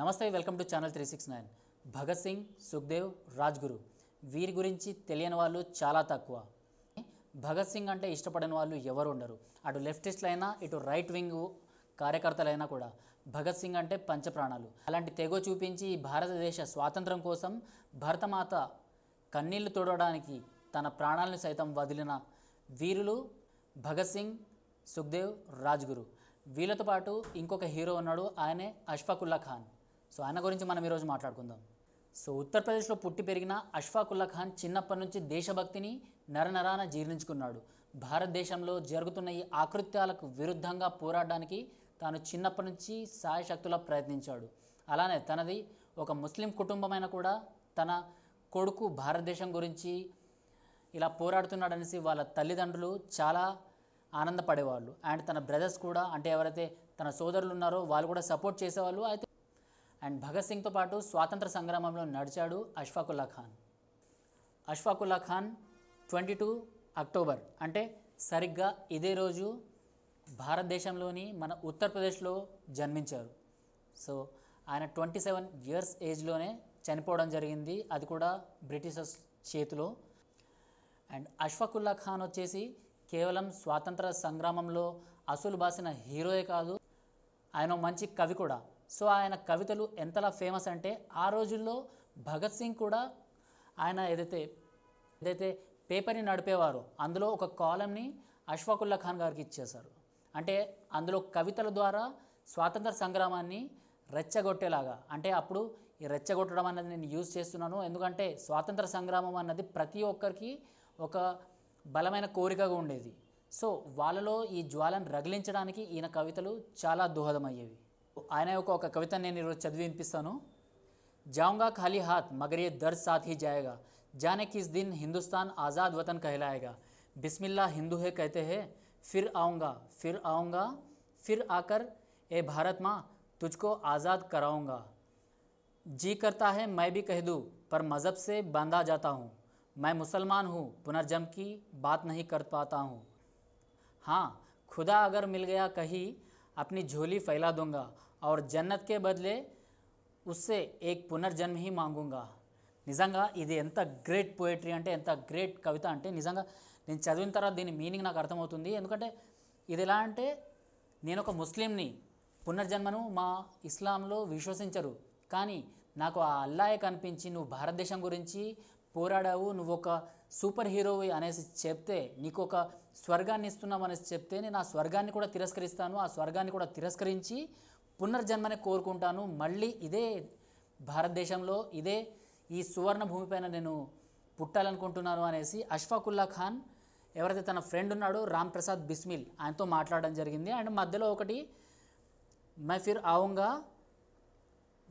నమస్తే welcome to channel three six nine Bhagat Singh Sukhdev Rajguru వీరి గురించి తెలియని వాళ్ళు చాలా తక్కువ భగత్ సింగ్ అంటే ఇష్టపడని వాళ్ళు ఎవరు ఉండరు అటు అయినా ఇటు రైట్ వింగ్ కార్యకర్తలైనా కూడా భగత్ సింగ్ అంటే పంచప్రాణాలు అలాంటి తెగ చూపించి భారతదేశ స్వాతంత్రం కోసం భరతమాత కన్నీళ్లు తోడడానికి తన ప్రాణాలను సైతం వదిలిన వీరులు భగత్ సింగ్ సుఖ్దేవ్ రాజ్గురు వీళ్ళతో పాటు ఇంకొక హీరో ఉన్నాడు ఆయనే అష్ఫకుల్లా ఖాన్ సో ఆయన గురించి మనం ఈరోజు మాట్లాడుకుందాం సో ఉత్తరప్రదేశ్లో పుట్టి పెరిగిన అష్ఫాకుల్లా ఖాన్ చిన్నప్పటి నుంచి దేశభక్తిని నరనరాన జీర్ణించుకున్నాడు భారతదేశంలో జరుగుతున్న ఈ ఆకృత్యాలకు విరుద్ధంగా పోరాడడానికి తాను చిన్నప్పటి నుంచి సాయశక్తులా ప్రయత్నించాడు అలానే తనది ఒక ముస్లిం కుటుంబమైన కూడా తన కొడుకు భారతదేశం గురించి ఇలా పోరాడుతున్నాడనేసి వాళ్ళ తల్లిదండ్రులు చాలా ఆనందపడేవాళ్ళు అండ్ తన బ్రదర్స్ కూడా అంటే ఎవరైతే తన సోదరులు ఉన్నారో వాళ్ళు కూడా సపోర్ట్ చేసేవాళ్ళు అయితే అండ్ భగత్ సింగ్తో పాటు స్వాతంత్ర సంగ్రామంలో నడిచాడు Ashfaqulla Khan Ashfaqulla Khan twenty two October అంటే సరిగ్గా ఇదే రోజు భారతదేశంలోని మన ఉత్తరప్రదేశ్లో జన్మించారు సో ఆయన ట్వంటీ సెవెన్ ఇయర్స్ ఏజ్లోనే చనిపోవడం జరిగింది అది కూడా బ్రిటిషర్స్ చేతిలో అండ్ అష్ఫాకుల్లా ఖాన్ వచ్చేసి కేవలం స్వాతంత్ర సంగ్రామంలో అసలు బాసిన హీరోయే కాదు ఆయన మంచి కవి కూడా సో ఆయన కవితలు ఎంతలా ఫేమస్ అంటే ఆ రోజుల్లో భగత్ సింగ్ కూడా ఆయన ఏదైతే ఏదైతే పేపర్ని నడిపేవారో అందులో ఒక కాలంని అష్ఫాకుల్లా ఖాన్ గారికి ఇచ్చేశారు అంటే అందులో కవితల ద్వారా స్వాతంత్ర సంగ్రామాన్ని రెచ్చగొట్టేలాగా అంటే అప్పుడు ఈ రెచ్చగొట్టడం అన్నది నేను యూజ్ చేస్తున్నాను ఎందుకంటే స్వాతంత్ర సంగ్రామం అన్నది ప్రతి ఒక్కరికి ఒక బలమైన కోరికగా ఉండేది సో వాళ్ళలో ఈ జ్వాలను రగిలించడానికి ఈయన కవితలు చాలా దోహదమయ్యేవి ఆయన యొక్క ఒక కవిత जाऊंगा खाली हाथ मगर ये दर्द साथ ही जाएगा जाने किस दिन हिंदुस्तान आज़ाद वतन कहलाएगा बिस्मिल्ला हिंदू है कहते हैं फिर आऊँगा फिर आऊँगा फिर आकर ए भारत माँ तुझको आज़ाद कराऊँगा जी करता है मैं भी कह दूँ पर मज़हब से बांधा जाता हूँ मैं मुसलमान हूँ पुनर्जन्म की बात नहीं कर पाता हूँ हाँ खुदा अगर मिल गया कहीं अपनी झोली फैला दूँगा और జన్నత్ కే బదిలే ఉస్సే ఏక్ పునర్జన్మ హీ మాంగుంగా నిజంగా ఇది ఎంత గ్రేట్ పోయిటరీ అంటే ఎంత గ్రేట్ కవిత అంటే నిజంగా నేను చదివిన తర్వాత దీని మీనింగ్ నాకు అర్థమవుతుంది ఎందుకంటే ఇది ఎలా అంటే నేను ఒక ముస్లింని పునర్జన్మను మా ఇస్లాంలో విశ్వసించరు కానీ నాకు ఆ అల్లాయే కనిపించి నువ్వు భారతదేశం గురించి పోరాడావు నువ్వు ఒక సూపర్ హీరోవి అనేసి చెప్తే నీకు ఒక స్వర్గాన్ని ఇస్తున్నాం అనేసి చెప్తే నేను ఆ స్వర్గాన్ని కూడా తిరస్కరిస్తాను ఆ స్వర్గాన్ని కూడా తిరస్కరించి పునర్జన్మని కోరుకుంటాను మళ్ళీ ఇదే భారతదేశంలో ఇదే ఈ సువర్ణ భూమిపైన నేను పుట్టాలనుకుంటున్నాను అనేసి అష్ఫాకుల్లా ఖాన్ ఎవరైతే తన ఫ్రెండ్ ఉన్నాడో రామ్ ప్రసాద్ బిస్మిల్ ఆయనతో మాట్లాడడం జరిగింది అండ్ మధ్యలో ఒకటి మై ఫిర్ ఆవుంగా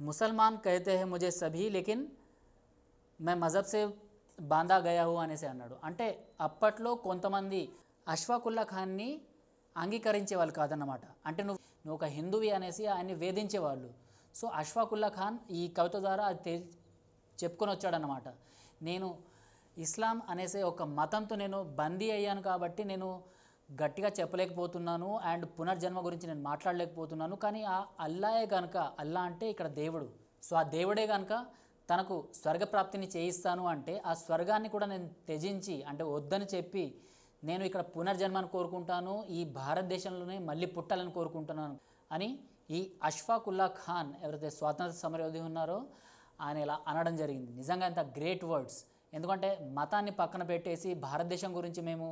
ముసల్మాన్ కైతే హే ముజే సభీ లేకిన్ మే సే బాందా గయాహు అనేసి అన్నాడు అంటే అప్పట్లో కొంతమంది అష్ఫాకుల్లా ఖాన్ని అంగీకరించేవాళ్ళు కాదన్నమాట అంటే నువ్వు నువ్వు ఒక హిందువి అనేసి ఆయన్ని వేధించేవాళ్ళు సో అష్ఫాకుల్లా ఖాన్ ఈ కవిత ద్వారా అది తె చెప్పుకొని వచ్చాడనమాట నేను ఇస్లాం అనేసే ఒక మతంతో నేను బందీ అయ్యాను కాబట్టి నేను గట్టిగా చెప్పలేకపోతున్నాను అండ్ పునర్జన్మ గురించి నేను మాట్లాడలేకపోతున్నాను కానీ ఆ అల్లాయే కనుక అల్లా అంటే ఇక్కడ దేవుడు సో ఆ దేవుడే కనుక తనకు స్వర్గప్రాప్తిని చేయిస్తాను అంటే ఆ స్వర్గాన్ని కూడా నేను త్యజించి అంటే వద్దని చెప్పి నేను ఇక్కడ పునర్జన్మను కోరుకుంటాను ఈ భారతదేశంలోనే మళ్ళీ పుట్టాలని కోరుకుంటున్నాను అని ఈ అష్ఫాకుల్లా ఖాన్ ఎవరైతే స్వాతంత్ర సమరయోధి ఉన్నారో ఆయన ఇలా అనడం జరిగింది నిజంగా ఇంత గ్రేట్ వర్డ్స్ ఎందుకంటే మతాన్ని పక్కన పెట్టేసి భారతదేశం గురించి మేము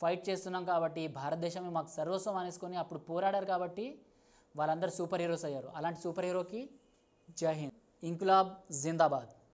ఫైట్ చేస్తున్నాం కాబట్టి భారతదేశమే మాకు సర్వస్వం అనేసుకొని అప్పుడు పోరాడారు కాబట్టి వాళ్ళందరూ సూపర్ హీరోస్ అయ్యారు అలాంటి సూపర్ హీరోకి జై హింద్ इनकलाब जिंदाबाद